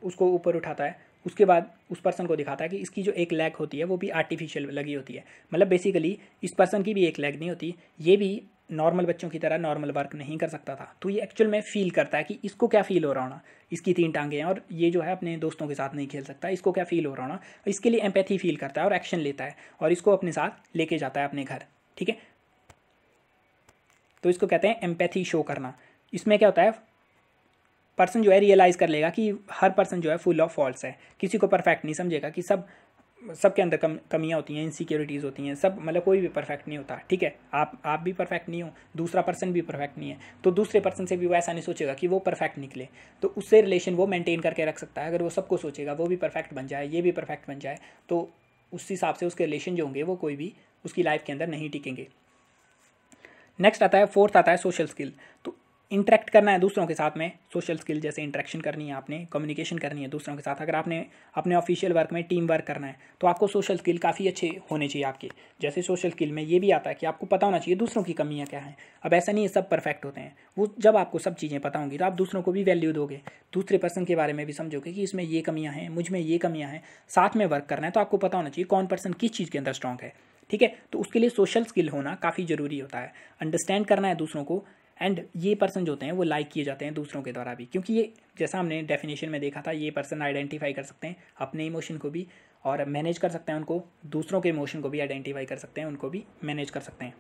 उसको ऊपर उठाता है उसके बाद उस पर्सन को दिखाता है कि इसकी जो एक लेग होती है वो भी आर्टिफिशियल लगी होती है मतलब बेसिकली इस पर्सन की भी एक लेग नहीं होती ये भी नॉर्मल बच्चों की तरह नॉर्मल वर्क नहीं कर सकता था तो ये एक्चुअल में फील करता है कि इसको क्या फील हो रहा होना इसकी तीन टांगे हैं और ये जो है अपने दोस्तों के साथ नहीं खेल सकता इसको क्या फील हो रहा होना इसके लिए एम्पैथी फील करता है और एक्शन लेता है और इसको अपने साथ लेके जाता है अपने घर ठीक है तो इसको कहते हैं एम्पैथी शो करना इसमें क्या होता है पर्सन जो है रियलाइज़ कर लेगा कि हर पर्सन जो है फुल ऑफ फॉल्ट है किसी को परफेक्ट नहीं समझेगा कि सब सब के अंदर कम कमियाँ होती हैं इनसिक्योरिटीज़ होती हैं सब मतलब कोई भी परफेक्ट नहीं होता ठीक है आप आप भी परफेक्ट नहीं हो दूसरा पर्सन भी परफेक्ट नहीं है तो दूसरे पर्सन से भी वो ऐसा नहीं सोचेगा कि वो परफेक्ट निकले तो उससे रिलेशन वो मेंटेन करके रख सकता है अगर वो सबको सोचेगा वो भी परफेक्ट बन जाए ये भी परफेक्ट बन जाए तो उस हिसाब से उसके रिलेशन जो होंगे वो कोई भी उसकी लाइफ के अंदर नहीं टिकेंगे नेक्स्ट आता है फोर्थ आता है सोशल स्किल तो इंटरेक्ट करना है दूसरों के साथ में सोशल स्किल जैसे इंटरेक्शन करनी है आपने कम्युनिकेशन करनी है दूसरों के साथ अगर आपने अपने ऑफिशियल वर्क में टीम वर्क करना है तो आपको सोशल स्किल काफ़ी अच्छे होने चाहिए आपके जैसे सोशल स्किल में ये भी आता है कि आपको पता होना चाहिए दूसरों की कमियाँ क्या हैं अब ऐसा नहीं है सब परफेक्ट होते हैं वो जब आपको सब चीज़ें पता होंगी तो आप दूसरों को भी वैल्यू दोगे दूसरे पर्सन के बारे में भी समझोगे कि इसमें ये कमियाँ हैं मुझ में ये कमियाँ हैं साथ में वर्क करना है तो आपको पता होना चाहिए कौन पर्सन किस चीज़ के अंदर स्ट्रांग है ठीक है तो उसके लिए सोशल स्किल होना काफ़ी ज़रूरी होता है अंडरस्टैंड करना है दूसरों को एंड ये पर्सन जो होते हैं वो लाइक किए जाते हैं दूसरों के द्वारा भी क्योंकि ये जैसा हमने डेफिनेशन में देखा था ये पर्सन आइडेंटिफाई कर सकते हैं अपने इमोशन को भी और मैनेज कर सकते हैं उनको दूसरों के इमोशन को भी आइडेंटिफाई कर सकते हैं उनको भी मैनेज कर सकते हैं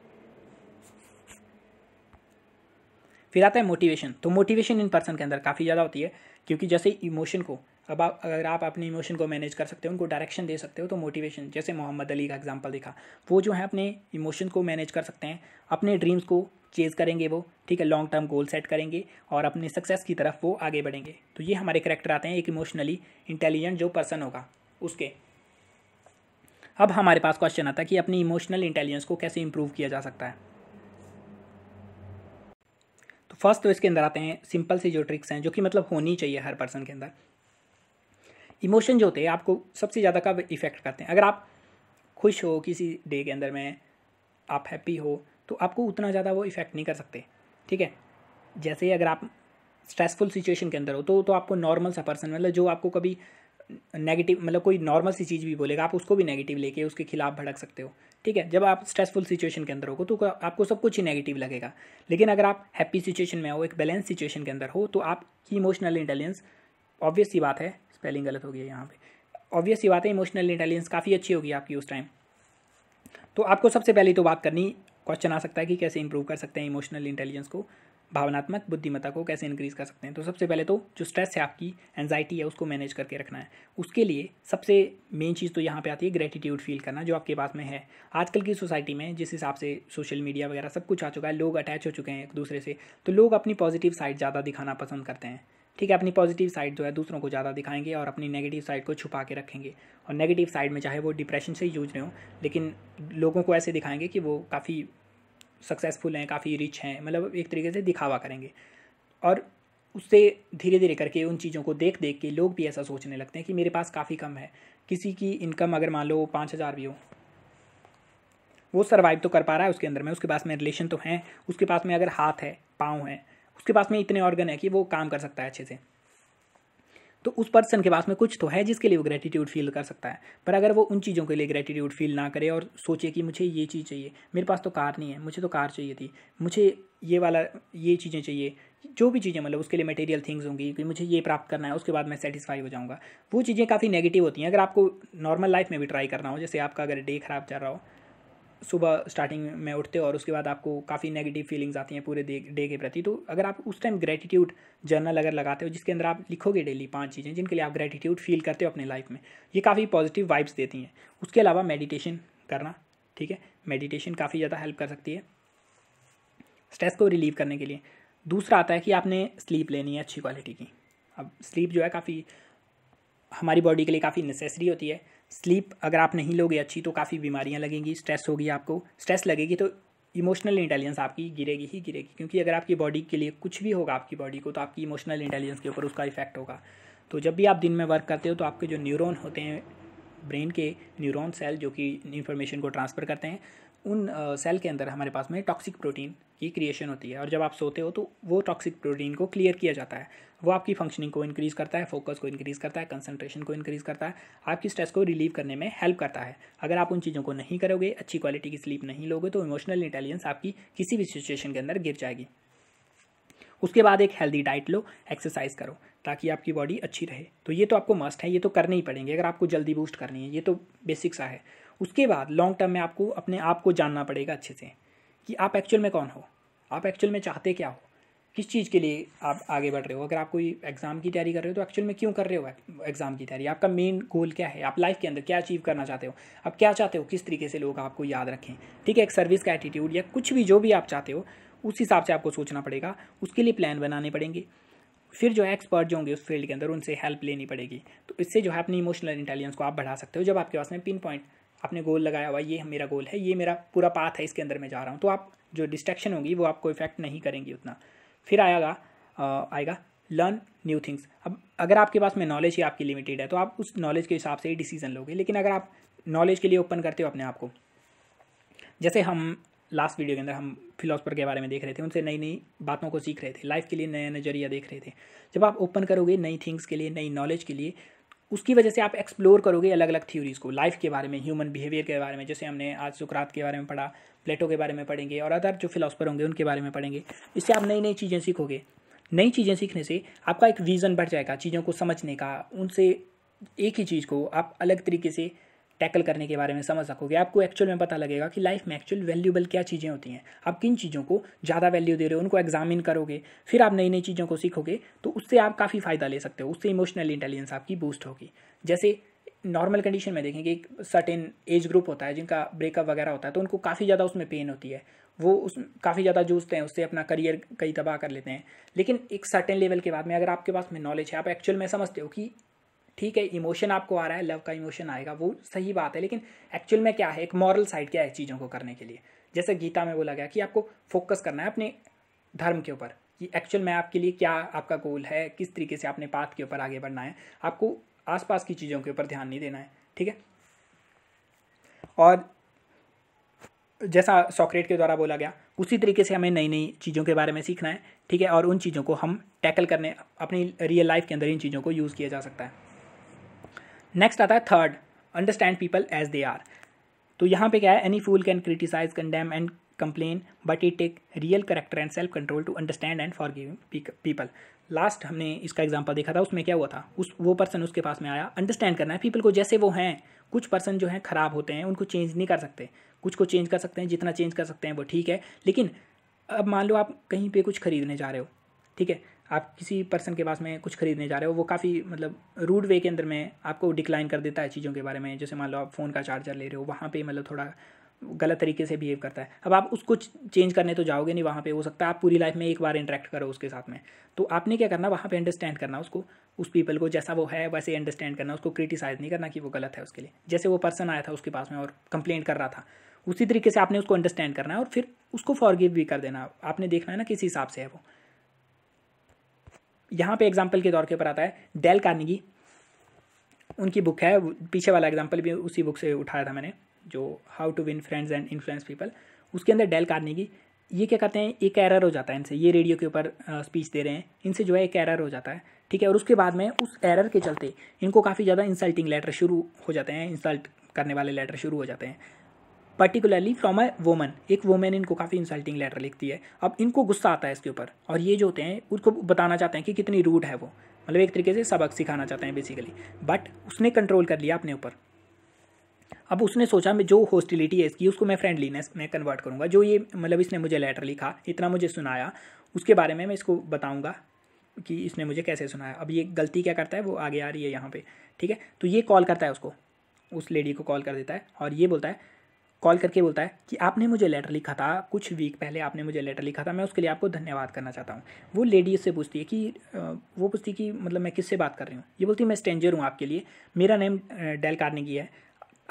फिर आता है मोटिवेशन तो मोटिवेशन इन पर्सन के अंदर काफ़ी ज़्यादा होती है क्योंकि जैसे इमोशन को अब आप अगर आप अपने इमोशन को मैनेज कर सकते हो उनको डायरेक्शन दे सकते हो तो मोटिवेशन जैसे मोहम्मद अली का एग्जांपल देखा वो जो है अपने इमोशन को मैनेज कर सकते हैं अपने ड्रीम्स को चेज़ करेंगे वो ठीक है लॉन्ग टर्म गोल सेट करेंगे और अपने सक्सेस की तरफ वो आगे बढ़ेंगे तो ये हमारे करेक्टर आते हैं एक इमोशनली इंटेलिजेंट जो पर्सन होगा उसके अब हमारे पास क्वेश्चन आता है कि अपनी इमोशनल इंटेलिजेंस को कैसे इम्प्रूव किया जा सकता है तो फर्स्ट तो इसके अंदर आते हैं सिंपल से जो ट्रिक्स हैं जो कि मतलब होनी चाहिए हर पर्सन के अंदर इमोशन जो होते हैं आपको सबसे ज़्यादा कब इफ़ेक्ट करते हैं अगर आप खुश हो किसी डे के अंदर में आप हैप्पी हो तो आपको उतना ज़्यादा वो इफ़ेक्ट नहीं कर सकते ठीक है जैसे अगर आप स्ट्रेसफुल सिचुएशन के अंदर हो तो तो आपको नॉर्मल सा पर्सन मतलब जो आपको कभी नेगेटिव मतलब कोई नॉर्मल सी चीज़ भी बोलेगा आप उसको भी नेगेटिव लेके उसके खिलाफ भड़क सकते हो ठीक है जब आप स्ट्रेसफुल सिचुएशन के अंदर हो तो, तो आपको सब कुछ ही नेगेटिव लगेगा लेकिन अगर आप हैप्पी सिचुएशन में हो एक बैलेंस सिचुएशन के अंदर हो तो आपकी इमोशनल इंटेलिजेंस ऑब्वियस सी बात है स्पेलिंग गलत हो गई है यहाँ पर ऑब्वियस सी बात है इमोशनल इंटेलिजेंस काफ़ी अच्छी होगी आपकी उस टाइम तो आपको सबसे पहले तो बात करनी क्वेश्चन आ सकता है कि कैसे इंप्रूव कर सकते हैं इमोशनल इंटेलिजेंस को भावनात्मक बुद्धिमत्ता को कैसे इंक्रीज़ कर सकते हैं तो सबसे पहले तो जो स्ट्रेस है आपकी एनजाइटी है उसको मैनेज करके रखना है उसके लिए सबसे मेन चीज़ तो यहाँ पे आती है ग्रेटिट्यूड फील करना जो आपके पास में है आजकल की सोसाइटी में जिस हिसाब से सोशल मीडिया वगैरह सब कुछ आ चुका है लोग अटैच हो चुके हैं एक दूसरे से तो लोग अपनी पॉजिटिव साइड ज़्यादा दिखाना पसंद करते हैं ठीक है अपनी पॉजिटिव साइड जो है दूसरों को ज़्यादा दिखाएंगे और अपनी नेगेटिव साइड को छुपा के रखेंगे और नेगेटिव साइड में चाहे वो डिप्रेशन से ही जूझ रहे हों लेकिन लोगों को ऐसे दिखाएंगे कि वो काफ़ी सक्सेसफुल हैं काफ़ी रिच हैं मतलब एक तरीके से दिखावा करेंगे और उससे धीरे धीरे करके उन चीज़ों को देख देख के लोग भी ऐसा सोचने लगते हैं कि मेरे पास काफ़ी कम है किसी की इनकम अगर मान लो पाँच हज़ार भी हो वो सर्वाइव तो कर पा रहा है उसके अंदर में उसके पास में रिलेशन तो हैं उसके पास में अगर हाथ है पाँव हैं उसके पास में इतने ऑर्गन है कि वो काम कर सकता है अच्छे से तो उस पर्सन के पास में कुछ तो है जिसके लिए वो ग्रेटिट्यूड फील कर सकता है पर अगर वो उन चीज़ों के लिए ग्रेटिट्यूड फील ना करे और सोचे कि मुझे ये चीज़ चाहिए मेरे पास तो कार नहीं है मुझे तो कार चाहिए थी मुझे ये वाला ये चीज़ें चाहिए जो भी चीज़ें मतलब उसके लिए मटेरियल थिंग्स होंगी कि मुझे ये प्राप्त करना है उसके बाद मैं सेटिस्फाई हो जाऊँगा वो चीज़ें काफ़ी नेगेटिव होती हैं अगर आपको नॉर्मल लाइफ में भी ट्राई करना हो जैसे आपका अगर डे ख़राब जा रहा हो सुबह स्टार्टिंग में उठते हो और उसके बाद आपको काफ़ी नेगेटिव फीलिंग्स आती हैं पूरे डे डे के प्रति तो अगर आप उस टाइम ग्रेटिट्यूड जर्नल अगर लगाते हो जिसके अंदर आप लिखोगे डेली पांच चीज़ें जिनके लिए आप ग्रेटिट्यूड फील करते हो अपने लाइफ में ये काफ़ी पॉजिटिव वाइब्स देती हैं उसके अलावा मेडिटेशन करना ठीक है मेडिटेशन काफ़ी ज़्यादा हेल्प कर सकती है स्ट्रेस को रिलीव करने के लिए दूसरा आता है कि आपने स्लीप लेनी है अच्छी क्वालिटी की अब स्लीप जो है काफ़ी हमारी बॉडी के लिए काफ़ी नेसेसरी होती है स्लीप अगर आप नहीं लोगे अच्छी तो काफ़ी बीमारियाँ लगेंगी स्ट्रेस होगी आपको स्ट्रेस लगेगी तो इमोशनल इंटेलिजेंस आपकी गिरेगी ही गिरेगी क्योंकि अगर आपकी बॉडी के लिए कुछ भी होगा आपकी बॉडी को तो आपकी इमोशनल इंटेलिजेंस के ऊपर उसका इफेक्ट होगा तो जब भी आप दिन में वर्क करते हो तो आपके जो न्यूरॉन होते हैं ब्रेन के न्यूरॉन सेल जो कि इन्फॉर्मेशन को ट्रांसफ़र करते हैं उन सेल के अंदर हमारे पास में टॉक्सिक प्रोटीन की क्रिएशन होती है और जब आप सोते हो तो वो टॉक्सिक प्रोटीन को क्लियर किया जाता है वो आपकी फंक्शनिंग को इंक्रीज़ करता है फोकस को इंक्रीज़ करता है कंसंट्रेशन को इंक्रीज़ करता है आपकी स्ट्रेस को रिलीव करने में हेल्प करता है अगर आप उन चीज़ों को नहीं करोगे अच्छी क्वालिटी की स्लीप नहीं लोगे तो इमोशनल इंटेलिजेंस आपकी किसी भी सिचुएशन के अंदर गिर जाएगी उसके बाद एक हेल्दी डाइट लो एक्सरसाइज करो ताकि आपकी बॉडी अच्छी रहे तो ये तो आपको मस्ट है ये तो करने ही पड़ेंगे अगर आपको जल्दी बूस्ट करनी है ये तो बेसिक सा है उसके बाद लॉन्ग टर्म में आपको अपने आप को जानना पड़ेगा अच्छे से कि आप एक्चुअल में कौन हो आप एक्चुअल में चाहते क्या हो किस चीज़ के लिए आप आगे बढ़ रहे हो अगर आप कोई एग्ज़ाम की तैयारी कर रहे हो तो एक्चुअल में क्यों कर रहे हो एग्ज़ाम की तैयारी आपका मेन गोल क्या है आप लाइफ के अंदर क्या अचीव करना चाहते हो आप क्या चाहते हो किस तरीके से लोग आपको याद रखें ठीक है एक सर्विस का एटीट्यूड या कुछ भी जो भी आप चाहते हो उस हिसाब से आपको सोचना पड़ेगा उसके लिए प्लान बनाने पड़ेंगे फिर जो एक्सपर्ट जो होंगे उस फील्ड के अंदर उनसे हेल्प लेनी पड़ेगी तो इससे जो है अपनी इमोशनल इंटेलिजेंस को आप बढ़ा सकते हो जब आपके पास में पिन पॉइंट आपने गोल लगाया हुआ ये मेरा गोल है ये मेरा पूरा पाथ है इसके अंदर मैं जा रहा हूँ तो आप जो डिस्ट्रैक्शन होगी वो आपको इफेक्ट नहीं करेंगी उतना फिर आएगा आएगा लर्न न्यू थिंग्स अब अगर आपके पास में नॉलेज ही आपकी लिमिटेड है तो आप उस नॉलेज के हिसाब से ही डिसीजन लोगे लेकिन अगर आप नॉलेज के लिए ओपन करते हो अपने आप को जैसे हम लास्ट वीडियो के अंदर हम फिलोसफर के बारे में देख रहे थे उनसे नई नई बातों को सीख रहे थे लाइफ के लिए नया नज़रिया देख रहे थे जब आप ओपन करोगे नई थिंग्स के लिए नई नॉलेज के लिए उसकी वजह से आप एक्सप्लोर करोगे अलग अलग थ्योरीज़ को लाइफ के बारे में ह्यूमन बिहेवियर के बारे में जैसे हमने आज सुकरात के बारे में पढ़ा प्लेटो के बारे में पढ़ेंगे और अदर जो फिलासफर होंगे उनके बारे में पढ़ेंगे इससे आप नई नई चीज़ें सीखोगे नई चीज़ें सीखने से आपका एक विज़न बढ़ जाएगा चीज़ों को समझने का उनसे एक ही चीज़ को आप अलग तरीके से टैकल करने के बारे में समझ सकोगे आपको एक्चुअल में पता लगेगा कि लाइफ में एक्चुअल वैल्यूबल क्या चीज़ें होती हैं आप किन चीज़ों को ज़्यादा वैल्यू दे रहे हो उनको एग्जामिन करोगे फिर आप नई नई चीज़ों को सीखोगे तो उससे आप काफ़ी फ़ायदा ले सकते हो उससे इमोशनल इंटेलिजेंस आपकी बूस्ट होगी जैसे नॉर्मल कंडीशन में देखें कि एक सर्टेन एज ग्रुप होता है जिनका ब्रेकअप वगैरह होता है तो उनको काफ़ी ज़्यादा उसमें पेन होती है वो उस काफ़ी ज़्यादा जूझते हैं उससे अपना करियर कई तबाह कर लेते हैं लेकिन एक सर्टेन लेवल के बाद में अगर आपके पास में नॉलेज है आप एक्चुअल में समझते हो कि ठीक है इमोशन आपको आ रहा है लव का इमोशन आएगा वो सही बात है लेकिन एक्चुअल में क्या है एक मॉरल साइड क्या है चीज़ों को करने के लिए जैसे गीता में बोला गया कि आपको फोकस करना है अपने धर्म के ऊपर कि एक्चुअल में आपके लिए क्या आपका गोल है किस तरीके से आपने पाथ के ऊपर आगे बढ़ना है आपको आसपास की चीज़ों के ऊपर ध्यान नहीं देना है ठीक है और जैसा सॉक्रेट के द्वारा बोला गया उसी तरीके से हमें नई नई चीज़ों के बारे में सीखना है ठीक है और उन चीज़ों को हम टैकल करने अपनी रियल लाइफ के अंदर इन चीज़ों को यूज़ किया जा सकता है नेक्स्ट आता है third understand people as they are तो यहाँ पे क्या है any fool can criticize condemn and complain but it take real character and self control to understand and forgiving people last हमने इसका एग्जाम्पल देखा था उसमें क्या हुआ था उस वो पर्सन उसके पास में आया अंडरस्टैंड करना है पीपल को जैसे वो हैं कुछ पर्सन जो हैं ख़राब होते हैं उनको चेंज नहीं कर सकते कुछ को चेंज कर सकते हैं जितना चेंज कर सकते हैं वो ठीक है लेकिन अब मान लो आप कहीं पे कुछ खरीदने जा रहे हो ठीक है आप किसी पर्सन के पास में कुछ खरीदने जा रहे हो वो काफ़ी मतलब रूड वे के अंदर में आपको डिक्लाइन कर देता है चीज़ों के बारे में जैसे मान लो आप फ़ोन का चार्जर ले रहे हो वहाँ पे मतलब थोड़ा गलत तरीके से बिहेव करता है अब आप उसको चेंज करने तो जाओगे नहीं वहाँ पे हो सकता है आप पूरी लाइफ में एक बार इंटरेक्ट करो उसके साथ में तो आपने क्या करना वहाँ पे अंडरस्टैंड करना उसको उस पीपल को जैसा वो है वैसे अंडरस्टैंड करना उसको क्रिटिसाइज़ नहीं करना कि वो गलत है उसके लिए जैसे वो पर्सन आया था उसके पास में और कंप्लेंट कर रहा था उसी तरीके से आपने उसको अंडरस्टैंड करना है और फिर उसको फॉरगिव भी कर देना आपने देखना है ना किस हिसाब से है वो यहाँ पे एग्जाम्पल के तौर के ऊपर आता है डेल कार्निगी उनकी बुक है पीछे वाला एग्जाम्पल भी उसी बुक से उठाया था मैंने जो how to win friends and influence people उसके अंदर डेल कार्निगी ये क्या कहते हैं एक एरर हो जाता है इनसे ये रेडियो के ऊपर स्पीच दे रहे हैं इनसे जो है एक एरर हो जाता है ठीक है और उसके बाद में उस एरर के चलते इनको काफ़ी ज़्यादा इंसल्टिंग लेटर शुरू हो जाते हैं इंसल्ट करने वाले लेटर शुरू हो जाते हैं पर्टिकुलरली फ्रॉम अ वोमन एक वोमेन इनको काफ़ी इंसल्टिंग लेटर लिखती है अब इनको गुस्सा आता है इसके ऊपर और ये जो होते हैं उनको बताना चाहते हैं कि कितनी रूड है वो मतलब एक तरीके से सबक सिखाना चाहते हैं बेसिकली बट उसने कंट्रोल कर लिया अपने ऊपर अब उसने सोचा मैं जो हॉस्टिलिटी है इसकी उसको मैं फ्रेंडलीनेस में कन्वर्ट करूँगा जो ये मतलब इसने मुझे लेटर लिखा इतना मुझे सुनाया उसके बारे में मैं इसको बताऊँगा कि इसने मुझे कैसे सुनाया अब ये गलती क्या करता है वो आगे आ रही है यहाँ पे ठीक है तो ये कॉल करता है उसको उस लेडी को कॉल कर देता है और ये बोलता है कॉल करके बोलता है कि आपने मुझे लेटर लिखा था कुछ वीक पहले आपने मुझे लेटर लिखा था मैं उसके लिए आपको धन्यवाद करना चाहता हूँ वो लेडी से पूछती है कि वो पूछती है कि मतलब मैं किससे बात कर रही हूँ ये बोलती है मैं स्ट्रेंजर हूँ आपके लिए मेरा नेम डेल कार्नेगी है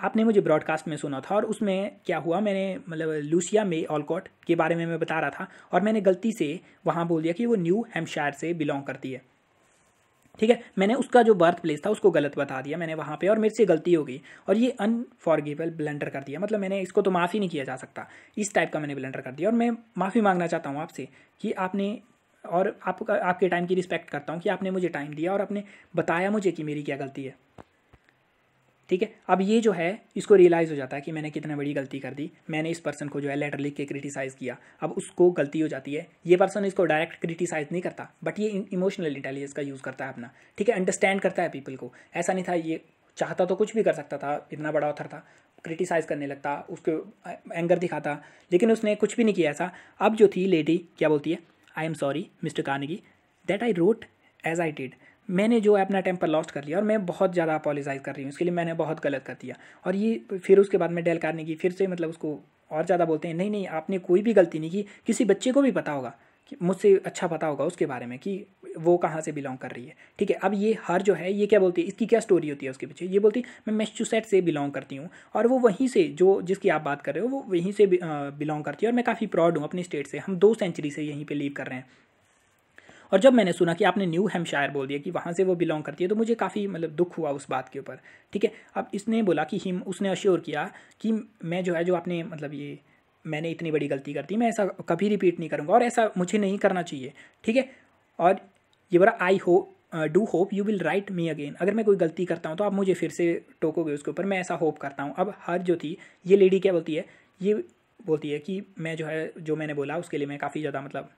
आपने मुझे ब्रॉडकास्ट में सुना था और उसमें क्या हुआ मैंने मतलब लूसिया मे ऑलकॉट के बारे में मैं बता रहा था और मैंने गलती से वहाँ बोल दिया कि वो न्यू हेम्पशायर से बिलोंग करती है ठीक है मैंने उसका जो बर्थ प्लेस था उसको गलत बता दिया मैंने वहाँ पे और मेरे से गलती हो गई और ये अनफॉर्गेबल ब्लेंडर कर दिया मतलब मैंने इसको तो माफ़ी नहीं किया जा सकता इस टाइप का मैंने ब्लेंडर कर दिया और मैं माफ़ी मांगना चाहता हूँ आपसे कि आपने और आपका आपके टाइम की रिस्पेक्ट करता हूँ कि आपने मुझे टाइम दिया और आपने बताया मुझे कि मेरी क्या गलती है ठीक है अब ये जो है इसको रियलाइज़ हो जाता है कि मैंने कितना बड़ी गलती कर दी मैंने इस पर्सन को जो है लेटर लिख के क्रिटिसाइज़ किया अब उसको गलती हो जाती है ये पर्सन इसको डायरेक्ट क्रिटिसाइज़ नहीं करता बट ये इमोशनल इंटेलिजेंस का यूज़ करता है अपना ठीक है अंडरस्टैंड करता है पीपल को ऐसा नहीं था ये चाहता तो कुछ भी कर सकता था इतना बड़ा ऑथर था क्रिटिसाइज़ करने लगता उसको एंगर दिखाता लेकिन उसने कुछ भी नहीं किया ऐसा अब जो थी लेडी क्या बोलती है I am sorry mister Carnegie that I wrote as I did मैंने जो है अपना टेम्पर लॉस्ट कर लिया और मैं बहुत ज़्यादा अपोलोजाइज कर रही हूँ इसके लिए मैंने बहुत गलत कर दिया और ये फिर उसके बाद में डेल कारने की फिर से मतलब उसको और ज़्यादा बोलते हैं नहीं नहीं आपने कोई भी गलती नहीं की किसी बच्चे को भी पता होगा कि मुझसे अच्छा पता होगा उसके बारे में कि वो कहाँ से बिलोंग कर रही है ठीक है अब ये हर जो है ये क्या बोलती है इसकी क्या स्टोरी होती है उसके पीछे ये बोलती है मैं मैसेचुसेट से बिलोंग करती हूँ और वो वहीं से जो जिसकी आप बात कर रहे हो वो वहीं से बिलोंग करती है और मैं काफ़ी प्राउड हूँ अपनी स्टेट से हम दो सेंचुरी से यहीं पर लीव कर रहे हैं और जब मैंने सुना कि आपने न्यू हेमशायर बोल दिया कि वहाँ से वो बिलोंग करती है तो मुझे काफ़ी मतलब दुख हुआ उस बात के ऊपर ठीक है अब इसने बोला कि हिम उसने अश्योर किया कि मैं जो है जो आपने मतलब ये मैंने इतनी बड़ी गलती कर दी मैं ऐसा कभी रिपीट नहीं करूँगा और ऐसा मुझे नहीं करना चाहिए ठीक है और ये बोला आई हो do hope you will write me again अगर मैं कोई गलती करता हूँ तो आप मुझे फिर से टोकोगे उसके ऊपर मैं ऐसा होप करता हूँ अब हर जो थी ये लेडी क्या बोलती है ये बोलती है कि मैं जो है जो मैंने बोला उसके लिए मैं काफ़ी ज़्यादा मतलब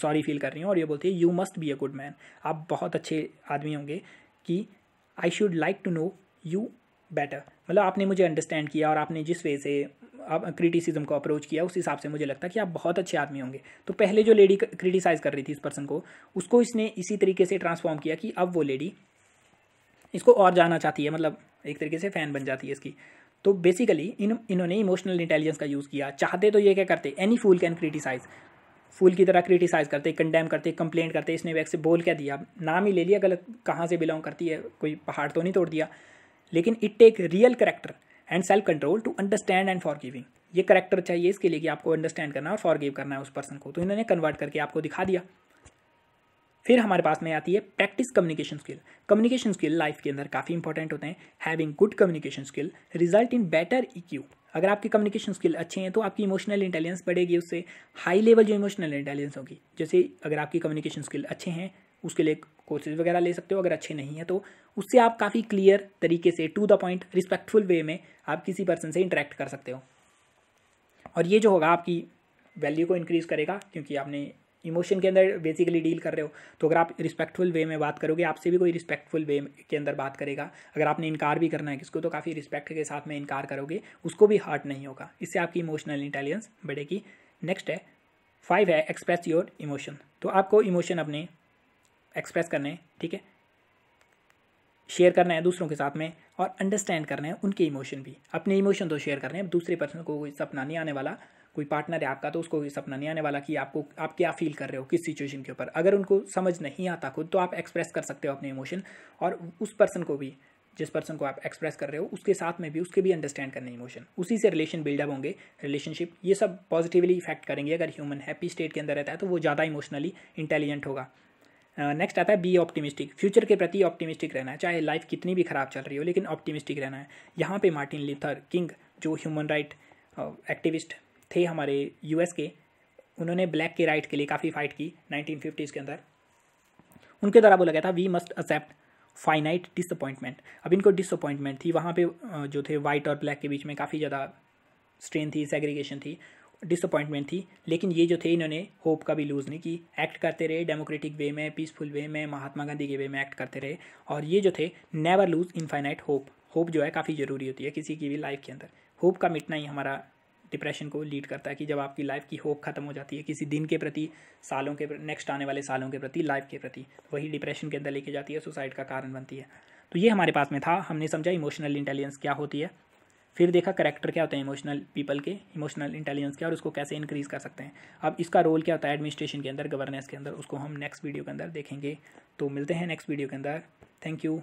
सॉरी फील कर रही हूँ और ये बोलती है you must be a good man आप बहुत अच्छे आदमी होंगे कि I should like to know you better मतलब आपने मुझे अंडरस्टैंड किया और आपने जिस वे से आप क्रिटिसिज्म को अप्रोच किया उस हिसाब से मुझे लगता है कि आप बहुत अच्छे आदमी होंगे तो पहले जो लेडी क्रिटिसाइज़ कर रही थी इस पर्सन को उसको इसने इसी तरीके से ट्रांसफॉर्म किया कि अब वो लेडी इसको और जाना चाहती है मतलब एक तरीके से फ़ैन बन जाती है इसकी तो बेसिकली इन इन्होंने इमोशनल इंटेलिजेंस का यूज़ किया चाहते तो ये क्या करते any fool can criticize fool की तरह क्रिटिसाइज़ करते कंडेम करते कंप्लेन करते इसने वैक्स से बोल क्या दिया नाम ही ले लिया गलत कहाँ से बिलोंग करती है कोई पहाड़ तो नहीं तोड़ दिया लेकिन it take real character and self control to understand and forgiving ये करेक्टर चाहिए इसके लिए कि आपको अंडरस्टैंड करना है और फॉर गिव करना है उस पर्सन को तो इन्होंने कन्वर्ट करके आपको दिखा दिया फिर हमारे पास में आती है practice communication skill communication skill life के अंदर काफ़ी इंपॉर्टेंट होते हैं having good communication skill result in better E अगर आपकी कम्युनिकेशन स्किल अच्छे हैं तो आपकी इमोशनल इंटेलिजेंस बढ़ेगी उससे हाई लेवल जो इमोशनल इंटेलिजेंस होगी जैसे अगर आपकी कम्युनिकेशन स्किल अच्छे हैं उसके लिए कोर्सेज वगैरह ले सकते हो अगर अच्छे नहीं हैं तो उससे आप काफ़ी क्लियर तरीके से to the point respectful way में आप किसी पर्सन से इंटरेक्ट कर सकते हो और ये जो होगा आपकी वैल्यू को इंक्रीज़ करेगा क्योंकि आपने इमोशन के अंदर बेसिकली डील कर रहे हो तो अगर आप रिस्पेक्टफुल वे में बात करोगे आपसे भी कोई रिस्पेक्टफुल वे के अंदर बात करेगा अगर आपने इनकार भी करना है किसको तो काफ़ी रिस्पेक्ट के साथ में इनकार करोगे उसको भी हर्ट नहीं होगा इससे आपकी इमोशनल इंटेलिजेंस बढ़ेगी नेक्स्ट है फाइव है एक्सप्रेस योर इमोशन तो आपको इमोशन अपने एक्सप्रेस करने ठीक है शेयर करना है दूसरों के साथ में और अंडरस्टैंड करना है उनके इमोशन भी अपने इमोशन तो शेयर करने हैं दूसरे पर्सन को कोई सपना नहीं आने वाला कोई पार्टनर है आपका तो उसको ये सपना नहीं आने वाला कि आपको आप क्या फील कर रहे हो किस सिचुएशन के ऊपर अगर उनको समझ नहीं आता खुद तो आप एक्सप्रेस कर सकते हो अपने इमोशन और उस पर्सन को भी जिस पर्सन को आप एक्सप्रेस कर रहे हो उसके साथ में भी उसके भी अंडरस्टैंड करने इमोशन उसी से रिलेशन बिल्डअप होंगे रिलेशनशिप ये सब पॉजिटिवली इफेक्ट करेंगे अगर ह्यूमन हैप्पी स्टेट के अंदर रहता है तो वो ज़्यादा इमोशनली इंटेलिजेंट होगा नेक्स्ट uh, आता है बी ऑप्टिमिस्टिक फ्यूचर के प्रति ऑप्टिमिस्टिक रहना है चाहे लाइफ कितनी भी खराब चल रही हो लेकिन ऑप्टिमिस्टिक रहना है यहाँ पे मार्टिन लिथर किंग जो ह्यूमन राइट एक्टिविस्ट थे हमारे यूएस के उन्होंने ब्लैक के राइट के लिए काफ़ी फाइट की नाइनटीन के अंदर उनके द्वारा बोला गया था we must accept finite disappointment अब इनको डिसअपॉइंटमेंट थी वहाँ पे जो थे वाइट और ब्लैक के बीच में काफ़ी ज़्यादा स्ट्रेन थी सेग्रीगेशन थी डिसअपॉइंटमेंट थी लेकिन ये जो थे इन्होंने होप का भी लूज़ नहीं की एक्ट करते रहे डेमोक्रेटिक वे में पीसफुल वे में महात्मा गांधी के वे में एक्ट करते रहे और ये जो थे never lose infinite hope hope जो है काफ़ी ज़रूरी होती है किसी की भी लाइफ के अंदर होप का मिटना ही हमारा डिप्रेशन को लीड करता है कि जब आपकी लाइफ की होप खत्म हो जाती है किसी दिन के प्रति सालों के नेक्स्ट आने वाले सालों के प्रति लाइफ के प्रति वही डिप्रेशन के अंदर लेके जाती है सुसाइड का कारण बनती है तो ये हमारे पास में था हमने समझा इमोशनल इंटेलिजेंस क्या होती है फिर देखा करेक्टर क्या होते हैं इमोशनल पीपल के इमोशनल इंटेलिजेंस के और उसको कैसे इंक्रीज़ कर सकते हैं अब इसका रोल क्या होता है एडमिनिस्ट्रेशन के अंदर गवर्नेंस के अंदर उसको हम नेक्स्ट वीडियो के अंदर देखेंगे तो मिलते हैं नेक्स्ट वीडियो के अंदर थैंक यू